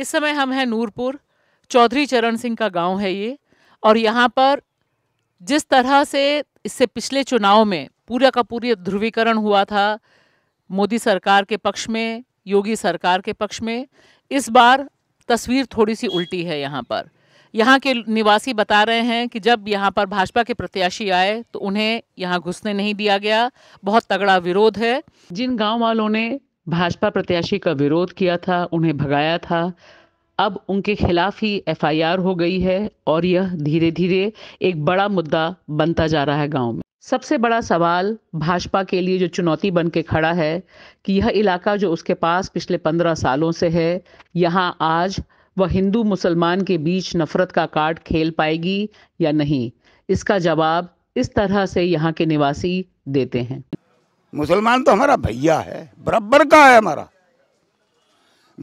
इस समय हम हैं नूरपुर चौधरी चरण सिंह का गांव है ये और यहाँ पर जिस तरह से इससे पिछले चुनाव में पूरा का पूरी ध्रुवीकरण हुआ था मोदी सरकार के पक्ष में योगी सरकार के पक्ष में इस बार तस्वीर थोड़ी सी उल्टी है यहाँ पर यहाँ के निवासी बता रहे हैं कि जब यहाँ पर भाजपा के प्रत्याशी आए तो उन्हें यहाँ घुसने नहीं दिया गया बहुत तगड़ा विरोध है जिन गांव वालों ने भाजपा प्रत्याशी का विरोध किया था उन्हें भगाया था अब उनके खिलाफ ही एफआईआर हो गई है और यह धीरे धीरे एक बड़ा मुद्दा बनता जा रहा है गांव में सबसे बड़ा सवाल भाजपा के लिए जो चुनौती बन के खड़ा है कि यह इलाका जो उसके पास पिछले पंद्रह सालों से है यहाँ आज वह हिंदू मुसलमान के बीच नफरत का कार्ड खेल पाएगी या नहीं इसका जवाब इस तरह से यहाँ के निवासी देते हैं मुसलमान तो हमारा भैया है बराबर का है हमारा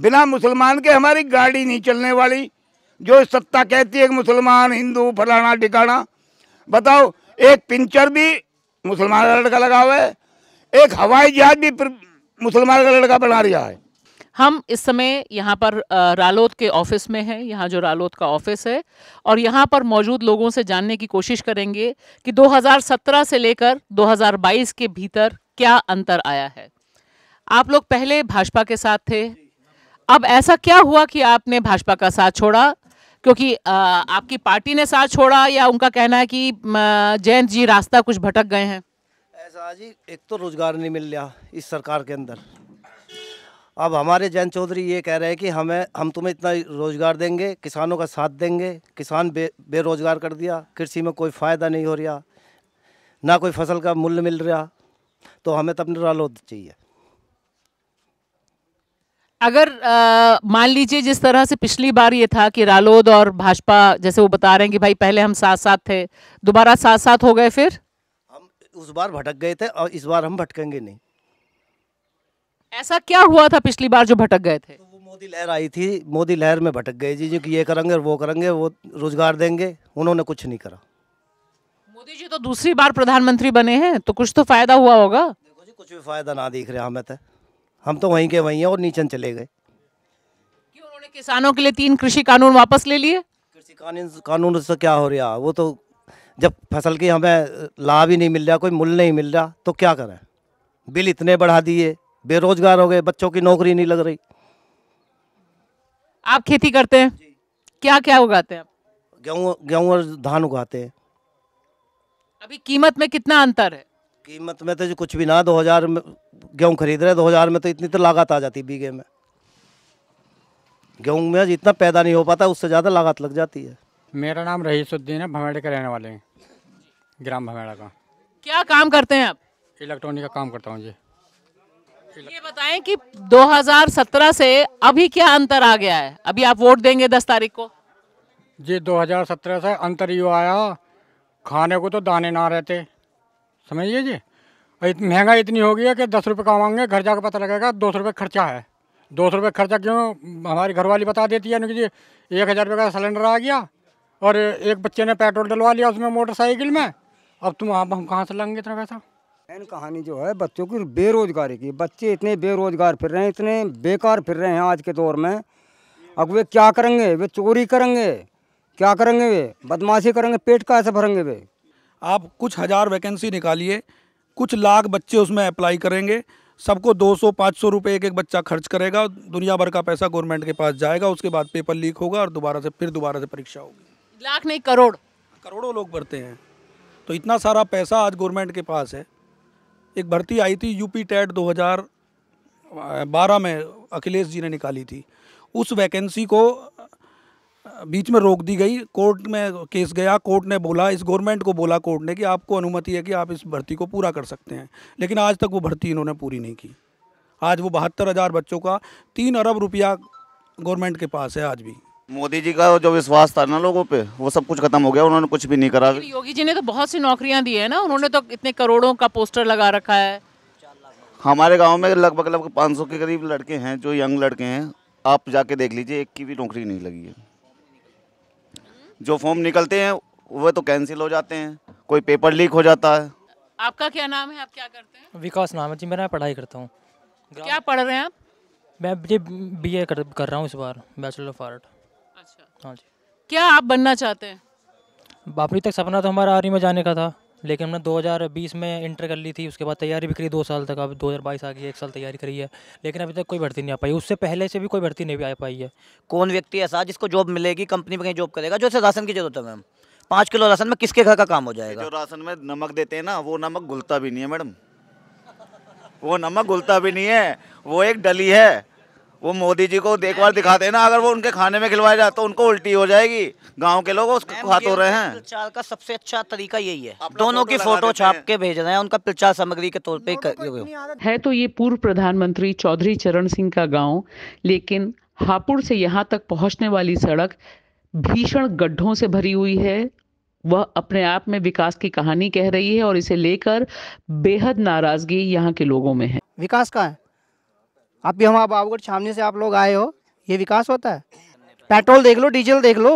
बिना मुसलमान के हमारी गाड़ी नहीं चलने वाली जो सत्ता कहती है मुसलमान हिंदू फलाना टिकाना बताओ एक पिंचर भी मुसलमान का लड़का लगा हुआ है एक हवाई जहाज भी मुसलमान का लड़का बना रहा है हम इस समय यहाँ पर रालोद के ऑफिस में हैं यहाँ जो रालोद का ऑफिस है और यहाँ पर मौजूद लोगों से जानने की कोशिश करेंगे कि 2017 से लेकर 2022 के भीतर क्या अंतर आया है आप लोग पहले भाजपा के साथ थे अब ऐसा क्या हुआ कि आपने भाजपा का साथ छोड़ा क्योंकि आ, आपकी पार्टी ने साथ छोड़ा या उनका कहना है कि जयंत जी रास्ता कुछ भटक गए हैं ऐसा जी एक तो रोजगार नहीं मिल रहा इस सरकार के अंदर अब हमारे जैन चौधरी ये कह रहे हैं कि हमें हम तुम्हें इतना रोजगार देंगे किसानों का साथ देंगे किसान बे बेरोजगार कर दिया कृषि में कोई फ़ायदा नहीं हो रहा ना कोई फसल का मूल्य मिल रहा तो हमें तो अपने निरालोद चाहिए अगर मान लीजिए जिस तरह से पिछली बार ये था कि रालोद और भाजपा जैसे वो बता रहे हैं कि भाई पहले हम साथ साथ थे दोबारा साथ साथ हो गए फिर हम उस बार भटक गए थे और इस बार हम भटकेंगे नहीं ऐसा क्या हुआ था पिछली बार जो भटक गए थे तो वो मोदी लहर आई थी मोदी लहर में भटक गए जी जो कि ये करेंगे वो करेंगे वो रोजगार देंगे उन्होंने कुछ नहीं करा मोदी जी तो दूसरी बार प्रधानमंत्री बने हैं तो कुछ तो फायदा हुआ होगा देखो जी कुछ भी फायदा ना दिख रहा हमें तो हम तो वहीं के वहीं हैं और नीचन चले गए क्यों उन्होंने किसानों के लिए तीन कृषि कानून वापस ले लिए कृषि कानून कानून से क्या हो रहा वो तो जब फसल की हमें लाभ ही नहीं मिल रहा कोई मूल्य नहीं मिल रहा तो क्या करें बिल इतने बढ़ा दिए बेरोजगार हो गए बच्चों की नौकरी नहीं लग रही आप खेती करते हैं क्या क्या उगाते हैं गेहूँ गेहूँ और धान उगाते हैं अभी कीमत में कितना अंतर है कीमत में तो जो कुछ भी ना दो हजार में गेहूँ खरीद रहे दो हजार में तो इतनी तो लागत आ जाती बीघे में गेहूँ में जितना पैदा नहीं हो पाता उससे ज़्यादा लागत लग जाती है मेरा नाम रहीसुद्दीन है भमेड़े के रहने वाले हैं ग्राम भमेड़ा का क्या काम करते हैं आप इलेक्ट्रॉनिक का काम करता हूँ जी ये बताएं कि 2017 से अभी क्या अंतर आ गया है अभी आप वोट देंगे 10 तारीख को जी 2017 से अंतर यू आया खाने को तो दाने ना रहते समझिए जी इत, महंगाई इतनी हो गई है कि दस रुपये कमाएंगे घर जाकर पता लगेगा दो सौ रुपये खर्चा है दो सौ रुपये खर्चा क्यों हमारी घरवाली बता देती है कि जी एक हज़ार रुपये का सिलेंडर आ गया और एक बच्चे ने पेट्रोल डलवा लिया उसमें मोटरसाइकिल में अब तुम आप हम कहाँ से लेंगे इतना पैसा मेन कहानी जो है बच्चों की बेरोजगारी की बच्चे इतने बेरोजगार फिर रहे हैं इतने बेकार फिर रहे हैं आज के दौर में अब वे क्या करेंगे वे चोरी करेंगे क्या करेंगे वे बदमाशी करेंगे पेट का ऐसे भरेंगे वे आप कुछ हज़ार वैकेंसी निकालिए कुछ लाख बच्चे उसमें अप्लाई करेंगे सबको 200-500 रुपए एक एक बच्चा खर्च करेगा दुनिया भर का पैसा गवर्नमेंट के पास जाएगा उसके बाद पेपर लीक होगा और दोबारा से फिर दोबारा से परीक्षा होगी लाख नहीं करोड़ करोड़ों लोग भरते हैं तो इतना सारा पैसा आज गवर्नमेंट के पास है एक भर्ती आई थी यूपी टेट 2012 में अखिलेश जी ने निकाली थी उस वैकेंसी को बीच में रोक दी गई कोर्ट में केस गया कोर्ट ने बोला इस गवर्नमेंट को बोला कोर्ट ने कि आपको अनुमति है कि आप इस भर्ती को पूरा कर सकते हैं लेकिन आज तक वो भर्ती इन्होंने पूरी नहीं की आज वो बहत्तर हज़ार बच्चों का तीन अरब रुपया गवर्नमेंट के पास है आज भी मोदी जी का जो विश्वास था ना लोगों पे वो सब कुछ खत्म हो गया उन्होंने कुछ भी नहीं करा योगी जी ने तो बहुत सी नौकरियां दी है ना उन्होंने तो इतने करोड़ों का पोस्टर लगा रखा है हमारे गांव में लगभग लगभग 500 के करीब लड़के हैं जो यंग लड़के हैं आप जाके देख लीजिए एक की भी नौकरी नहीं लगी है जो फॉर्म निकलते हैं वह तो कैंसिल हो जाते हैं कोई पेपर लीक हो जाता है आपका क्या नाम है आप क्या करते हैं विकास नाम है जी मैं पढ़ाई करता हूँ क्या पढ़ रहे हैं आप मैं जी बी ए कर, कर रहा हूँ इस बार बैचलर ऑफ आर्ट अच्छा हाँ जी क्या आप बनना चाहते हैं बापरी तक सपना तो हमारा आर्मी में जाने का था लेकिन हमने 2020 में इंटर कर ली थी उसके बाद तैयारी भी करी दो साल तक अब 2022 आ गई एक साल तैयारी करी है लेकिन अभी तक कोई भर्ती नहीं आ पाई उससे पहले से भी कोई भर्ती नहीं आ पाई है कौन व्यक्ति ऐसा जिसको जॉब मिलेगी कंपनी में कहीं जॉब करेगा जो राशन की जरूरत है मैम पाँच किलो राशन में किसके घर का काम हो जाएगा जो राशन में नमक देते हैं ना वो नमक घुलता भी नहीं है मैडम वो नमक घुलता भी नहीं है वो एक डली है वो मोदी जी को एक बार दिखाते हैं ना अगर वो उनके खाने में खिलवाया जाए तो उनको उल्टी हो जाएगी गांव के लोग उसको खाते रहे हैं प्रचार का सबसे अच्छा तरीका यही है दोनों की फोटो छाप के भेज रहे हैं उनका प्रचार सामग्री के तौर पर है तो ये पूर्व प्रधानमंत्री चौधरी चरण सिंह का गाँव लेकिन हापुड़ से यहाँ तक पहुँचने वाली सड़क भीषण गड्ढों से भरी हुई है वह अपने आप में विकास की कहानी कह रही है और इसे लेकर बेहद नाराजगी यहाँ के लोगों में है विकास का है आप भी हम आप बाबूगढ़ छावनी से आप लोग आए हो ये विकास होता है पेट्रोल देख लो डीजल देख लो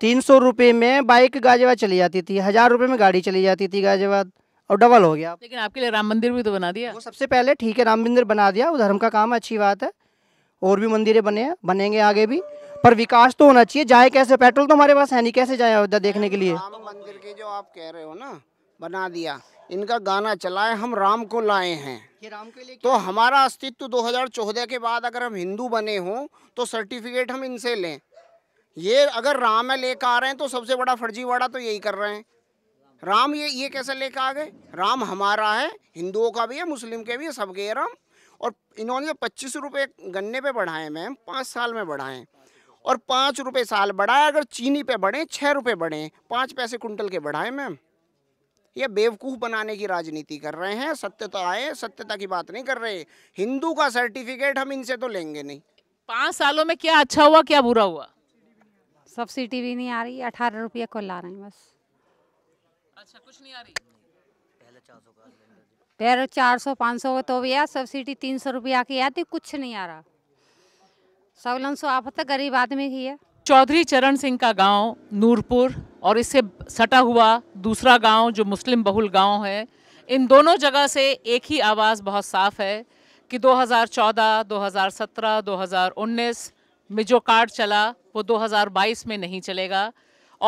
तीन सौ रुपये में बाइक गाजियाबाद चली जाती थी हज़ार रुपये में गाड़ी चली जाती थी गाजियाबाद और डबल हो गया लेकिन आपके लिए राम मंदिर भी तो बना दिया वो सबसे पहले ठीक है राम मंदिर बना दिया वो धर्म का काम अच्छी बात है और भी मंदिरें बने हैं बनेंगे आगे भी पर विकास तो होना चाहिए जाए कैसे पेट्रोल तो हमारे पास है नहीं कैसे जाए अयोध्या देखने के लिए राम मंदिर के जो आप कह रहे हो ना बना दिया इनका गाना चलाए हम राम को लाए हैं तो हमारा अस्तित्व 2014 के बाद अगर हम हिंदू बने हों तो सर्टिफिकेट हम इनसे लें ये अगर राम है लेकर आ रहे हैं तो सबसे बड़ा फर्जीवाड़ा तो यही कर रहे हैं राम ये ये कैसे लेकर आ गए राम हमारा है हिंदुओं का भी है मुस्लिम के भी है सबके राम और इन्होंने पच्चीस रुपये गन्ने पे बढ़ाए मैम पाँच साल में बढ़ाएं और पाँच रुपये साल बढ़ाए अगर चीनी पे बढ़ें छः रुपये बढ़ें पाँच पैसे कुंटल के बढ़ाए मैम ये बेवकूफ़ बनाने की राजनीति कर रहे हैं सत्यता तो आए सत्यता की बात नहीं कर रहे हिंदू का सर्टिफिकेट हम इनसे तो लेंगे नहीं पाँच सालों में क्या अच्छा हुआ क्या बुरा हुआ सब्सिडी भी नहीं आ रही अठारह रुपये को ला रहे हैं बस अच्छा कुछ नहीं आ रही पैर चार सौ पाँच सौ तो भी यार सब्सिडी तीन सौ रुपया की आती कुछ नहीं आ रहा सवलन सो आप तो गरीब आदमी की है चौधरी चरण सिंह का गांव नूरपुर और इससे सटा हुआ दूसरा गांव जो मुस्लिम बहुल गांव है इन दोनों जगह से एक ही आवाज़ बहुत साफ है कि 2014, 2017, 2019 में जो कार्ड चला वो 2022 में नहीं चलेगा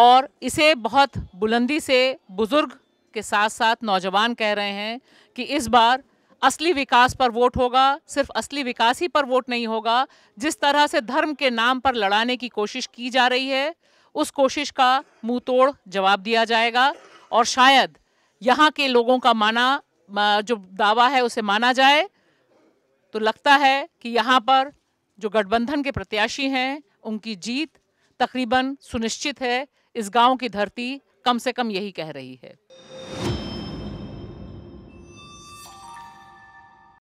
और इसे बहुत बुलंदी से बुज़ुर्ग के साथ साथ नौजवान कह रहे हैं कि इस बार असली विकास पर वोट होगा सिर्फ असली विकास ही पर वोट नहीं होगा जिस तरह से धर्म के नाम पर लड़ाने की कोशिश की जा रही है उस कोशिश का मुंह तोड़ जवाब दिया जाएगा और शायद यहाँ के लोगों का माना जो दावा है उसे माना जाए तो लगता है कि यहाँ पर जो गठबंधन के प्रत्याशी हैं उनकी जीत तकरीबन सुनिश्चित है इस गांव की धरती कम से कम यही कह रही है